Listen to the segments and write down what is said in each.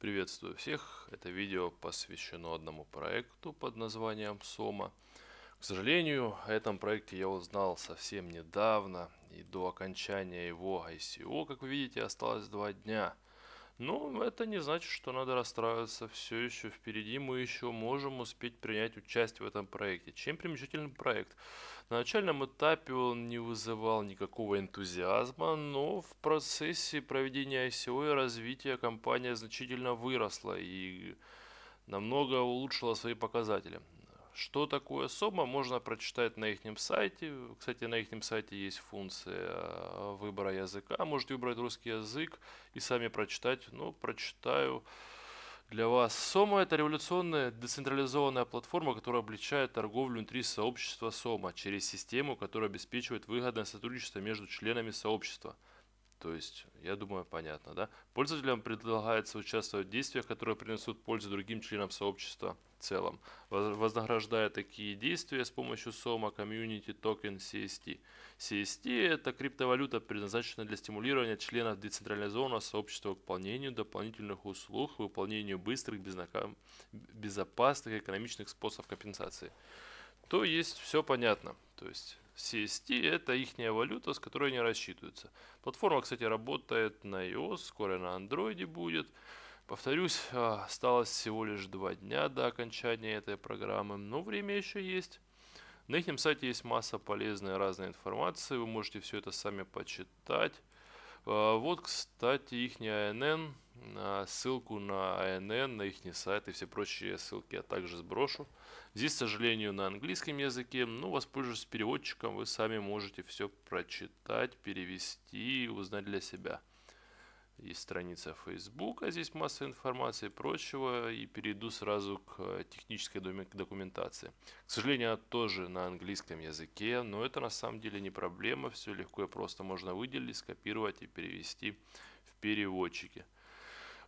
Приветствую всех! Это видео посвящено одному проекту под названием Сома. К сожалению, о этом проекте я узнал совсем недавно, и до окончания его ICO, как вы видите, осталось два дня – но ну, это не значит, что надо расстраиваться. Все еще впереди мы еще можем успеть принять участие в этом проекте. Чем примечательный проект? На начальном этапе он не вызывал никакого энтузиазма, но в процессе проведения ICO и развития компания значительно выросла и намного улучшила свои показатели. Что такое сома, можно прочитать на их сайте. Кстати, на их сайте есть функция э, выбора языка. Можете выбрать русский язык и сами прочитать. Ну, прочитаю для вас. Сома – это революционная децентрализованная платформа, которая обличает торговлю внутри сообщества Сома через систему, которая обеспечивает выгодное сотрудничество между членами сообщества. То есть, я думаю, понятно, да? Пользователям предлагается участвовать в действиях, которые принесут пользу другим членам сообщества – в целом, вознаграждая такие действия с помощью SOMA Community Token CST. CST – это криптовалюта, предназначенная для стимулирования членов децентрализованного сообщества к выполнению дополнительных услуг, выполнению быстрых, безопасных и экономичных способов компенсации. То есть все понятно. То есть CST – это их валюта, с которой они рассчитываются. Платформа, кстати, работает на iOS, скоро на Android будет. Повторюсь, а, осталось всего лишь два дня до окончания этой программы, но время еще есть. На их сайте есть масса полезной разной информации, вы можете все это сами почитать. А, вот, кстати, их АНН, а, ссылку на АНН, на их сайт и все прочие ссылки я также сброшу. Здесь, к сожалению, на английском языке, но воспользуясь переводчиком, вы сами можете все прочитать, перевести и узнать для себя – есть страница Фейсбука, здесь масса информации и прочего, и перейду сразу к э, технической документации. К сожалению, она тоже на английском языке, но это на самом деле не проблема, все легко и просто можно выделить, скопировать и перевести в переводчике.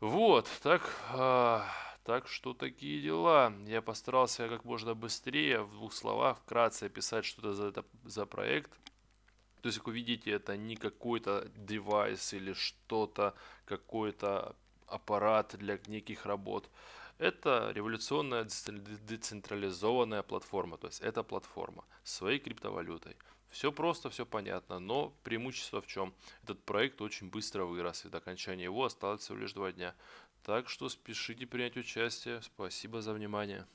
Вот, так, э, так что такие дела. Я постарался как можно быстрее, в двух словах, вкратце описать, что это за, это за проект – то есть, как вы видите, это не какой-то девайс или что-то, какой-то аппарат для неких работ. Это революционная децентрализованная платформа, то есть это платформа с своей криптовалютой. Все просто, все понятно, но преимущество в чем? Этот проект очень быстро вырос, и до окончания его осталось всего лишь два дня. Так что спешите принять участие. Спасибо за внимание.